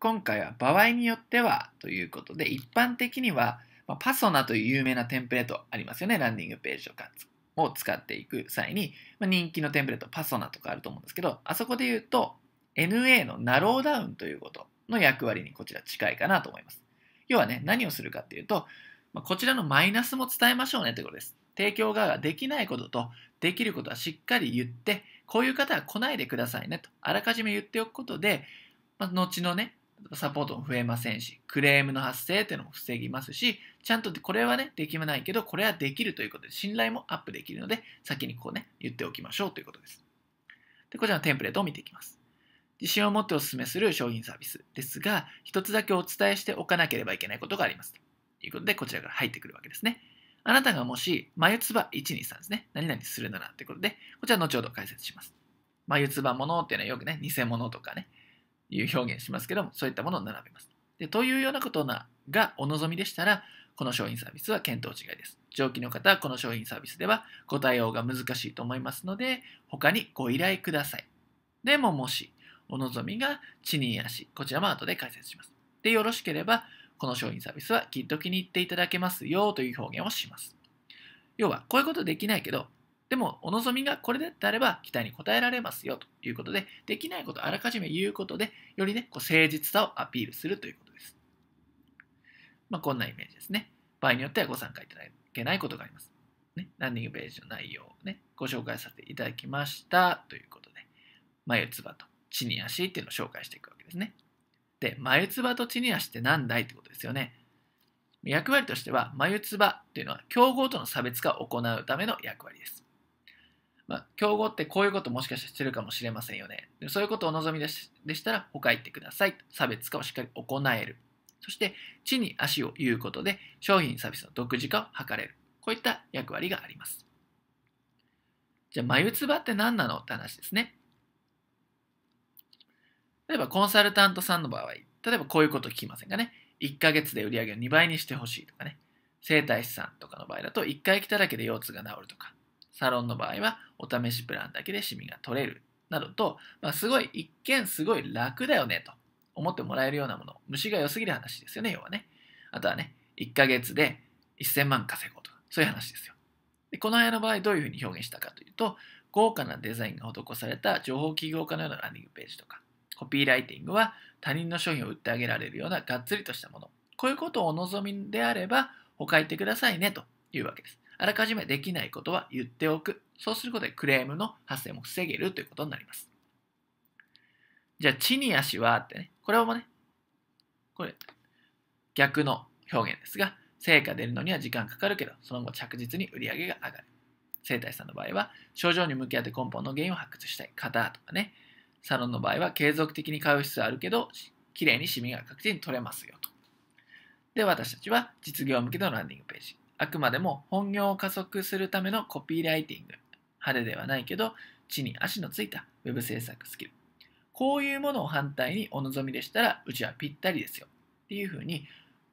今回は場合によってはということで、一般的には、まパソナという有名なテンプレートありますよね。ランディングページとかを使っていく際に、ま人気のテンプレート、パソナとかあると思うんですけど、あそこで言うと、NA のナローダウンということの役割にこちら近いかなと思います。要はね、何をするかっていうと、まこちらのマイナスも伝えましょうねということです。提供側ができないことと、できることはしっかり言って、こういう方は来ないでくださいねと、あらかじめ言っておくことで、ま後のね、サポートも増えませんし、クレームの発生っていうのも防ぎますし、ちゃんとこれはね、できないけど、これはできるということで、信頼もアップできるので、先にこうね、言っておきましょうということです。で、こちらのテンプレートを見ていきます。自信を持ってお勧めする商品サービスですが、一つだけお伝えしておかなければいけないことがあります。ということで、こちらから入ってくるわけですね。あなたがもし、眉唾123ですね、何々するならということで、こちら後ほど解説します。眉唾物っていうのはよくね、偽物とかね、いう表現しますけども、そういったものを並べます。でというようなことながお望みでしたら、この商品サービスは検討違いです。上記の方はこの商品サービスではご対応が難しいと思いますので、他にご依頼ください。でももし、お望みが地に足、こちらも後で解説します。で、よろしければ、この商品サービスはきっと気に入っていただけますよという表現をします。要は、こういうことできないけど、でも、お望みがこれであれば期待に応えられますよということで、できないことをあらかじめ言うことで、よりね、こう誠実さをアピールするということです。まあ、こんなイメージですね。場合によってはご参加いただけないことがあります。ね、ランディングページの内容をね、ご紹介させていただきましたということで、眉唾と地に足っていうのを紹介していくわけですね。で、眉唾と地に足って何だいってことですよね。役割としては、眉唾っていうのは競合との差別化を行うための役割です。まあ、競合ってこういうこともしかしたらしてるかもしれませんよね。そういうことをお望みでしたら他行ってください。差別化をしっかり行える。そして、地に足を言うことで商品サービスの独自化を図れる。こういった役割があります。じゃあ、眉唾って何なのって話ですね。例えば、コンサルタントさんの場合、例えばこういうこと聞きませんかね。1ヶ月で売り上げを2倍にしてほしいとかね。整体師さんとかの場合だと、1回来ただけで腰痛が治るとか。サロンの場合はお試しプランだけでシミが取れるなどと、まあ、すごい一見すごい楽だよねと思ってもらえるようなもの虫が良すぎる話ですよね要はねあとはね1ヶ月で1000万稼ごうとかそういう話ですよでこの辺の場合どういうふうに表現したかというと豪華なデザインが施された情報起業家のようなランニングページとかコピーライティングは他人の商品を売ってあげられるようながっつりとしたものこういうことをお望みであればお書いてくださいねというわけですあらかじめできないことは言っておく。そうすることでクレームの発生も防げるということになります。じゃあ、地に足はってね、これもね、これ、逆の表現ですが、成果出るのには時間かかるけど、その後着実に売り上げが上がる。生体さんの場合は、症状に向き合って根本の原因を発掘したい方とかね、サロンの場合は継続的に買う必要あるけど、綺麗にシミが確実に取れますよと。で、私たちは実業向けのランディングページ。あくまでも本業を加速するためのコピーライティング派手ではないけど地に足のついたウェブ制作スキルこういうものを反対にお望みでしたらうちはぴったりですよっていうふうに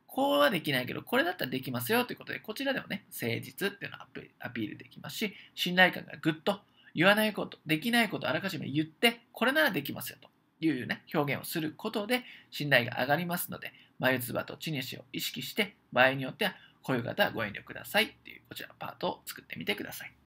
こうはできないけどこれだったらできますよということでこちらでもね誠実っていうのをアピールできますし信頼感がぐっと言わないことできないことあらかじめ言ってこれならできますよというね表現をすることで信頼が上がりますので眉唾と地にしを意識して場合によってはこういう方はご遠慮くださいっていうこちらのパートを作ってみてください。